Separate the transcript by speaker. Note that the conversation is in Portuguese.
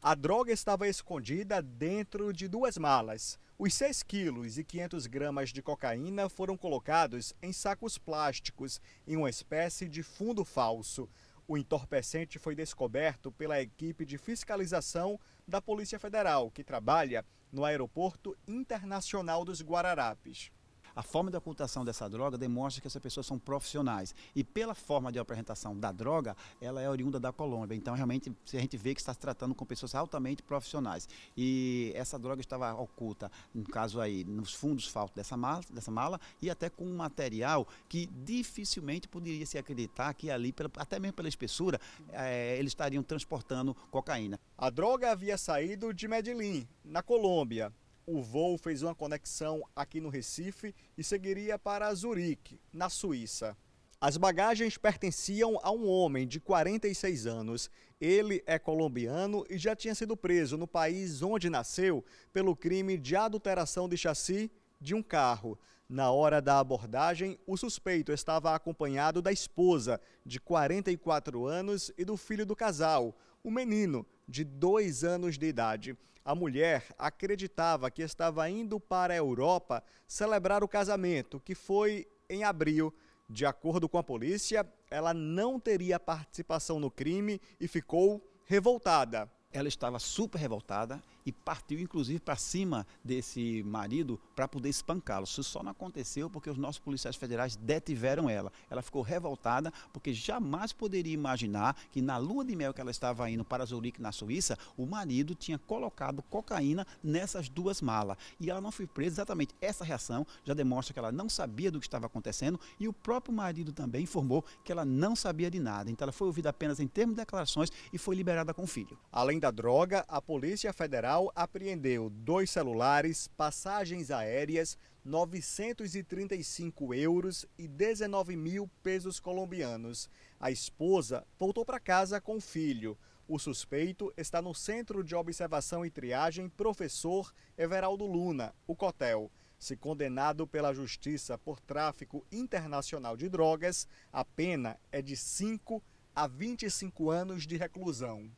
Speaker 1: A droga estava escondida dentro de duas malas. Os 6 quilos e 500 gramas de cocaína foram colocados em sacos plásticos, em uma espécie de fundo falso. O entorpecente foi descoberto pela equipe de fiscalização da Polícia Federal, que trabalha no Aeroporto
Speaker 2: Internacional dos Guararapes. A forma de ocultação dessa droga demonstra que essas pessoas são profissionais. E pela forma de apresentação da droga, ela é oriunda da Colômbia. Então, realmente, a gente vê que está se tratando com pessoas altamente profissionais. E essa droga estava oculta, no caso aí, nos fundos faltos dessa mala, dessa mala e até com um material que dificilmente poderia se acreditar que ali, até mesmo pela espessura, é, eles estariam transportando cocaína. A droga havia saído de Medellín, na Colômbia, o voo
Speaker 1: fez uma conexão aqui no Recife e seguiria para Zurique, na Suíça. As bagagens pertenciam a um homem de 46 anos. Ele é colombiano e já tinha sido preso no país onde nasceu pelo crime de adulteração de chassi de um carro. Na hora da abordagem, o suspeito estava acompanhado da esposa, de 44 anos, e do filho do casal, o menino, de dois anos de idade. A mulher acreditava que estava indo para a Europa celebrar o casamento, que foi em abril. De acordo com a polícia, ela não teria participação no crime e ficou
Speaker 2: revoltada. Ela estava super revoltada e partiu inclusive para cima desse marido para poder espancá-lo. Isso só não aconteceu porque os nossos policiais federais detiveram ela. Ela ficou revoltada porque jamais poderia imaginar que na lua de mel que ela estava indo para Zurique, na Suíça, o marido tinha colocado cocaína nessas duas malas. E ela não foi presa exatamente. Essa reação já demonstra que ela não sabia do que estava acontecendo e o próprio marido também informou que ela não sabia de nada. Então ela foi ouvida apenas em termos de declarações e foi liberada com o filho. Além da droga, a Polícia Federal Policial apreendeu dois celulares,
Speaker 1: passagens aéreas, 935 euros e 19 mil pesos colombianos. A esposa voltou para casa com o filho. O suspeito está no Centro de Observação e Triagem Professor Everaldo Luna, o COTEL. Se condenado pela Justiça por tráfico internacional de drogas, a pena é de 5 a 25 anos de reclusão.